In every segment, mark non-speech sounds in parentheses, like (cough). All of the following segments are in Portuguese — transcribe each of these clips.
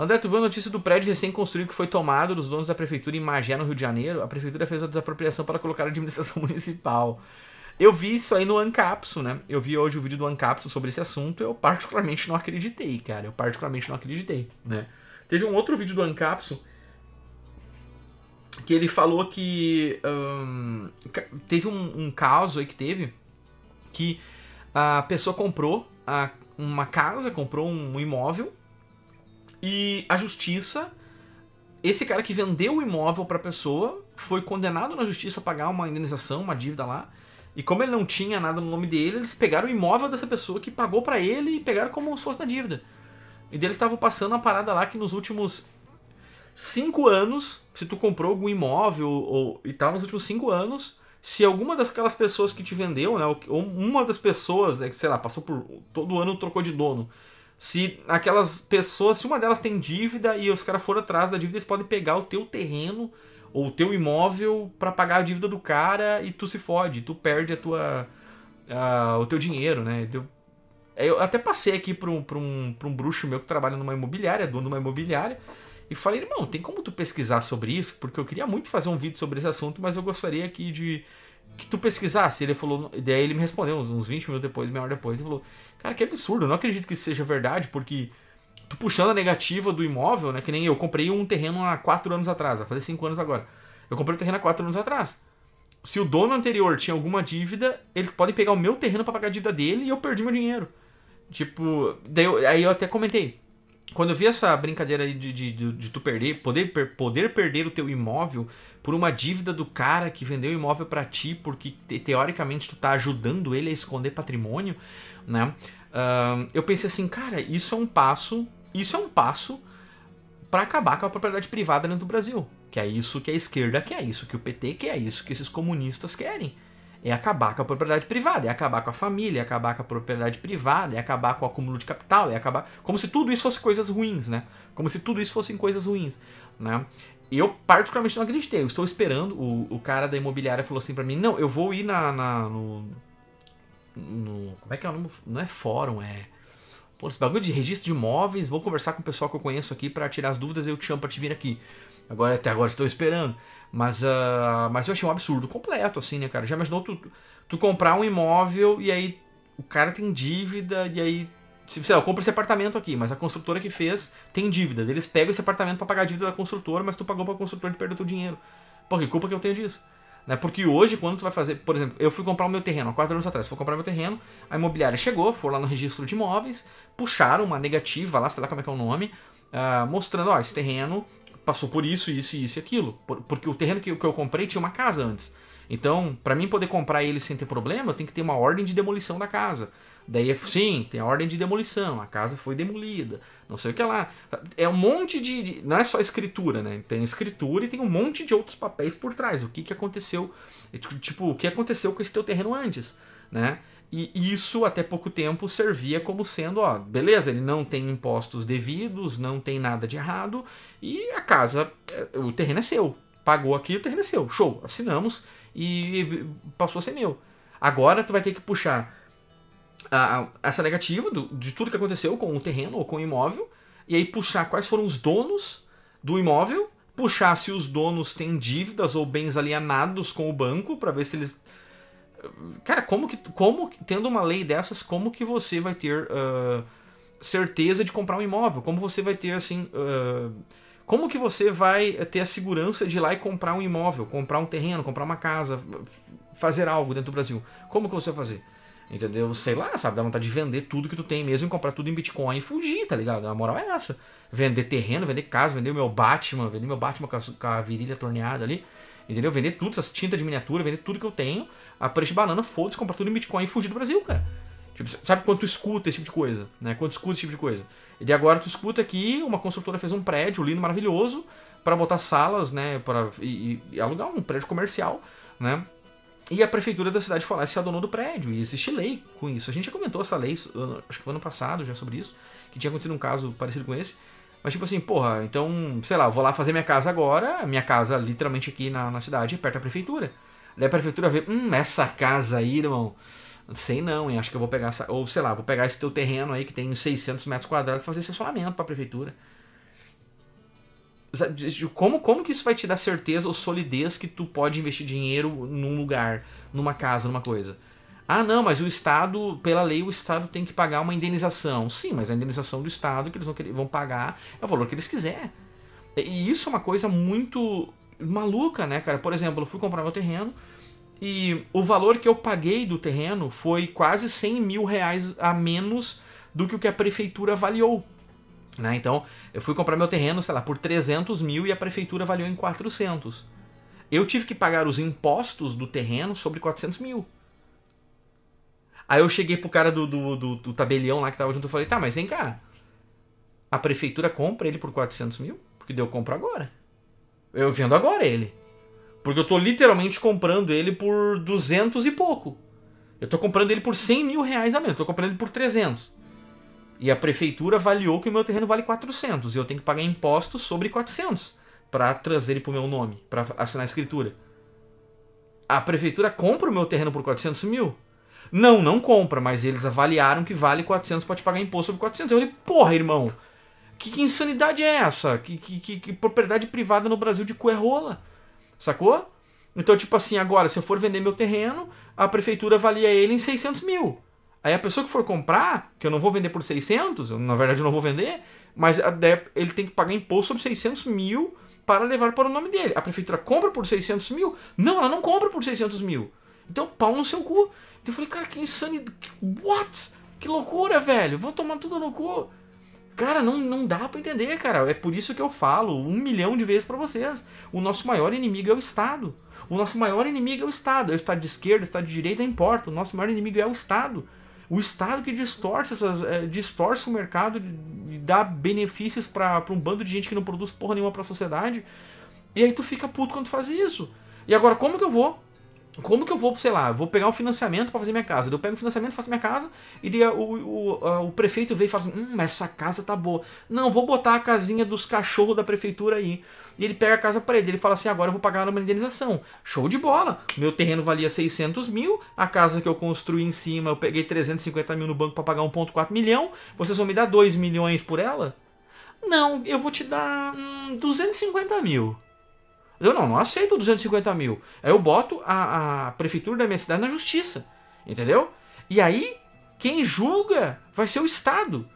André tu viu a notícia do prédio recém-construído que foi tomado dos donos da prefeitura em Magé, no Rio de Janeiro. A prefeitura fez a desapropriação para colocar a administração (laughs) municipal. Eu vi isso aí no Ancapso, né? Eu vi hoje o vídeo do Ancapso sobre esse assunto. Eu particularmente não acreditei, cara. Eu particularmente não acreditei, né? Teve um outro vídeo do Ancapso que ele falou que teve um, um, caso aí que teve que a pessoa comprou a, uma casa, comprou um imóvel e a justiça, esse cara que vendeu o imóvel para a pessoa foi condenado na justiça a pagar uma indenização, uma dívida lá. E como ele não tinha nada no nome dele, eles pegaram o imóvel dessa pessoa que pagou para ele e pegaram como se fosse na dívida. E eles estavam passando uma parada lá que nos últimos cinco anos, se tu comprou algum imóvel ou, e tal, nos últimos cinco anos, se alguma daquelas pessoas que te vendeu, né, ou uma das pessoas, né, que sei lá, passou por todo ano trocou de dono, se aquelas pessoas, se uma delas tem dívida e os caras foram atrás da dívida, eles podem pegar o teu terreno ou o teu imóvel para pagar a dívida do cara e tu se fode, tu perde a tua, a, o teu dinheiro, né? Eu até passei aqui pra um, pra, um, pra um bruxo meu que trabalha numa imobiliária, dono de uma imobiliária, e falei, irmão, tem como tu pesquisar sobre isso? Porque eu queria muito fazer um vídeo sobre esse assunto, mas eu gostaria aqui de que tu pesquisasse. Ele falou, daí ele me respondeu uns 20 minutos depois, meia hora depois, e falou, Cara, que absurdo. Eu não acredito que isso seja verdade, porque tu puxando a negativa do imóvel, né? Que nem eu comprei um terreno há 4 anos atrás, vai fazer 5 anos agora. Eu comprei um terreno há 4 anos atrás. Se o dono anterior tinha alguma dívida, eles podem pegar o meu terreno para pagar a dívida dele e eu perdi meu dinheiro. Tipo, daí eu, aí eu até comentei. Quando eu vi essa brincadeira aí de, de, de, de tu perder, poder, per, poder perder o teu imóvel por uma dívida do cara que vendeu o imóvel para ti, porque te, teoricamente tu tá ajudando ele a esconder patrimônio, né? Uh, eu pensei assim, cara, isso é um passo, isso é um passo para acabar com a propriedade privada dentro do Brasil. Que é isso que a esquerda quer, é isso que o PT quer, é isso que esses comunistas querem. É acabar com a propriedade privada, é acabar com a família, é acabar com a propriedade privada, é acabar com o acúmulo de capital, é acabar. Como se tudo isso fosse coisas ruins, né? Como se tudo isso fossem coisas ruins, né? Eu particularmente não acreditei. Eu estou esperando. O, o cara da imobiliária falou assim para mim: não, eu vou ir na, na no, no. Como é que é o nome? Não é fórum, é. Pô, esse bagulho de registro de imóveis, vou conversar com o pessoal que eu conheço aqui para tirar as dúvidas e eu te chamo pra te vir aqui. Agora, até agora estou esperando. Mas, uh, mas eu achei um absurdo completo, assim, né, cara? Já imaginou tu, tu comprar um imóvel e aí o cara tem dívida e aí sei lá, eu compro esse apartamento aqui, mas a construtora que fez tem dívida. Eles pegam esse apartamento para pagar a dívida da construtora, mas tu pagou pra construtora e perdeu teu dinheiro. Pô, que culpa que eu tenho disso? Né? Porque hoje, quando tu vai fazer, por exemplo, eu fui comprar o meu terreno há quatro anos atrás, fui comprar meu terreno, a imobiliária chegou, foi lá no registro de imóveis, puxaram uma negativa lá, sei lá como é que é o nome, uh, mostrando, ó, esse terreno passou por isso, isso, isso e aquilo. Por, porque o terreno que, que eu comprei tinha uma casa antes. Então, para mim poder comprar ele sem ter problema, eu tenho que ter uma ordem de demolição da casa. Daí, sim, tem a ordem de demolição, a casa foi demolida, não sei o que lá. É um monte de, de. Não é só escritura, né? Tem escritura e tem um monte de outros papéis por trás. O que, que aconteceu? É, tipo, tipo, o que aconteceu com esse teu terreno antes, né? E isso até pouco tempo servia como sendo, ó, beleza, ele não tem impostos devidos, não tem nada de errado, e a casa, é, o terreno é seu. Pagou aqui, o terreno é seu. Show, assinamos e passou a ser meu. Agora tu vai ter que puxar a, essa negativa do, de tudo que aconteceu com o terreno ou com o imóvel, e aí puxar quais foram os donos do imóvel, puxar se os donos têm dívidas ou bens alienados com o banco, para ver se eles. Cara, como que. Como, tendo uma lei dessas, como que você vai ter uh, certeza de comprar um imóvel? Como você vai ter assim. Uh, como que você vai ter a segurança de ir lá e comprar um imóvel, comprar um terreno, comprar uma casa, fazer algo dentro do Brasil? Como que você vai fazer? Entendeu? Sei lá, sabe? Dá vontade de vender tudo que tu tem mesmo e comprar tudo em Bitcoin e fugir, tá ligado? A moral é essa. Vender terreno, vender casa, vender meu Batman, vender meu Batman com a, com a virilha torneada ali. Entendeu? Vender tudo, essas tintas de miniatura, vender tudo que eu tenho, a preço de banana, foda-se, comprar tudo em Bitcoin e fugir do Brasil, cara. Tipo, sabe quanto escuta esse tipo de coisa, né? Quanto escuta esse tipo de coisa. E agora tu escuta que uma construtora fez um prédio lindo, maravilhoso, para botar salas, né? Pra, e, e alugar um prédio comercial, né? E a prefeitura da cidade foi lá e se adonou do prédio. E existe lei com isso. A gente já comentou essa lei, acho que foi ano passado já sobre isso, que tinha acontecido um caso parecido com esse. Mas tipo assim, porra, então, sei lá, vou lá fazer minha casa agora, minha casa literalmente aqui na, na cidade, é perto da prefeitura. Daí a prefeitura vê, hum, essa casa aí, irmão, sei não, hein, acho que eu vou pegar essa, ou sei lá, vou pegar esse teu terreno aí que tem 600 metros quadrados e fazer estacionamento pra prefeitura. Como, como que isso vai te dar certeza ou solidez que tu pode investir dinheiro num lugar, numa casa, numa coisa? Ah, não, mas o Estado, pela lei, o Estado tem que pagar uma indenização. Sim, mas a indenização do Estado que eles vão, vão pagar é o valor que eles quiser. E isso é uma coisa muito maluca, né, cara? Por exemplo, eu fui comprar meu terreno e o valor que eu paguei do terreno foi quase 100 mil reais a menos do que o que a prefeitura avaliou né? Então, eu fui comprar meu terreno, sei lá, por 300 mil e a prefeitura avaliou em 400. Eu tive que pagar os impostos do terreno sobre 400 mil. Aí eu cheguei pro cara do, do, do, do tabelião lá que tava junto e falei, tá, mas vem cá. A prefeitura compra ele por 400 mil? Porque deu compra agora. Eu vendo agora ele. Porque eu tô literalmente comprando ele por 200 e pouco. Eu tô comprando ele por 100 mil reais a menos. Eu tô comprando ele por 300. E a prefeitura avaliou que o meu terreno vale 400 e eu tenho que pagar impostos sobre 400 para trazer ele para o meu nome, para assinar a escritura. A prefeitura compra o meu terreno por 400 mil. Não, não compra, mas eles avaliaram que vale 400 para te pagar imposto sobre 400. Eu falei, porra, irmão, que, que insanidade é essa? Que, que, que, que, propriedade privada no Brasil de cu é rola? Sacou? Então, tipo assim, agora, se eu for vender meu terreno, a prefeitura avalia ele em 600 mil. Aí a pessoa que for comprar, que eu não vou vender por 600, eu, na verdade eu não vou vender, mas ele tem que pagar imposto sobre 600 mil para levar para o nome dele. A prefeitura compra por 600 mil? Não, ela não compra por 600 mil. Então pau no seu cu. Então, eu falei, cara, que insanidade. What? Que loucura, velho. Vou tomar tudo no cu. Cara, não, não dá para entender, cara. É por isso que eu falo um milhão de vezes para vocês. O nosso maior inimigo é o Estado. O nosso maior inimigo é o Estado. É o Estado de esquerda, o Estado de direita, não importa. O nosso maior inimigo é o Estado o Estado que distorce, essas, é, distorce o mercado e dá benefícios para um bando de gente que não produz porra nenhuma para a sociedade. E aí tu fica puto quando tu faz isso. E agora, como que eu vou? Como que eu vou, sei lá, vou pegar um financiamento para fazer minha casa? Eu pego um financiamento, faço minha casa, e daí, o, o, o, prefeito veio e fala assim: hum, essa casa tá boa. Não, vou botar a casinha dos cachorros da prefeitura aí e ele pega a casa para ele. Ele fala assim: agora eu vou pagar uma indenização. Show de bola! Meu terreno valia 600 mil, a casa que eu construí em cima eu peguei 350 mil no banco para pagar 1,4 milhão. vocês vão me dar 2 milhões por ela? Não, eu vou te dar hum, 250 mil. Eu não, não aceito 250 mil. Aí eu boto a, a prefeitura da minha cidade na justiça. Entendeu? E aí, quem julga vai ser o Estado.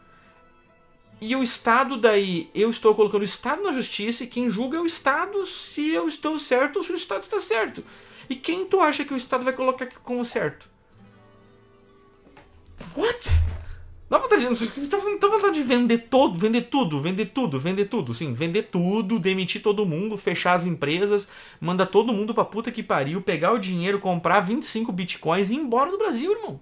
E o Estado daí, eu estou colocando o Estado na justiça e quem julga é o Estado se eu estou certo ou se o Estado está certo. E quem tu acha que o Estado vai colocar como certo? What? (laughs) Dá vontade, dá vontade de vender todo, vender tudo, vender tudo, vender tudo, sim, vender tudo, demitir todo mundo, fechar as empresas, mandar todo mundo pra puta que pariu, pegar o dinheiro, comprar 25 bitcoins e ir embora do Brasil, irmão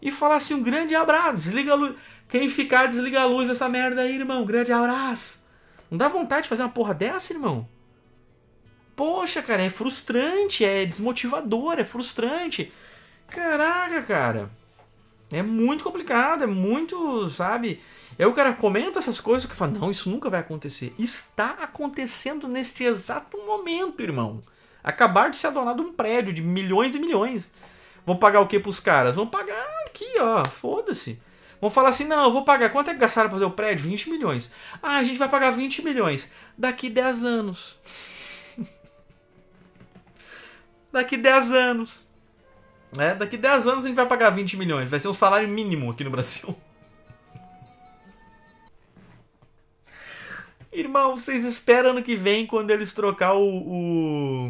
e falasse assim, um grande abraço. Desliga a luz. Quem ficar, desliga a luz dessa merda aí, irmão. Grande abraço. Não dá vontade de fazer uma porra dessa, irmão? Poxa, cara, é frustrante, é desmotivador, é frustrante. Caraca, cara. É muito complicado, é muito, sabe? Aí é o cara comenta essas coisas que fala: Não, isso nunca vai acontecer. Está acontecendo neste exato momento, irmão. Acabar de ser adonado um prédio de milhões e milhões. Vão pagar o que pros caras? Vão pagar aqui, ó. Foda-se. Vão falar assim: não, eu vou pagar. Quanto é que gastaram pra fazer o prédio? 20 milhões. Ah, a gente vai pagar 20 milhões daqui 10 anos. (laughs) daqui 10 anos. Né? Daqui 10 anos a gente vai pagar 20 milhões. Vai ser um salário mínimo aqui no Brasil. (laughs) Irmão, vocês esperam ano que vem quando eles trocar o, o,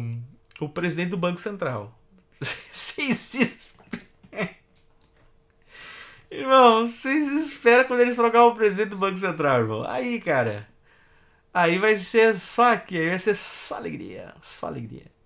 o presidente do Banco Central. (laughs) Vocês esperam. Irmão, vocês esperam quando eles trocarem o presidente do Banco Central, irmão. Aí, cara. Aí vai ser só aqui, aí vai ser só alegria. Só alegria.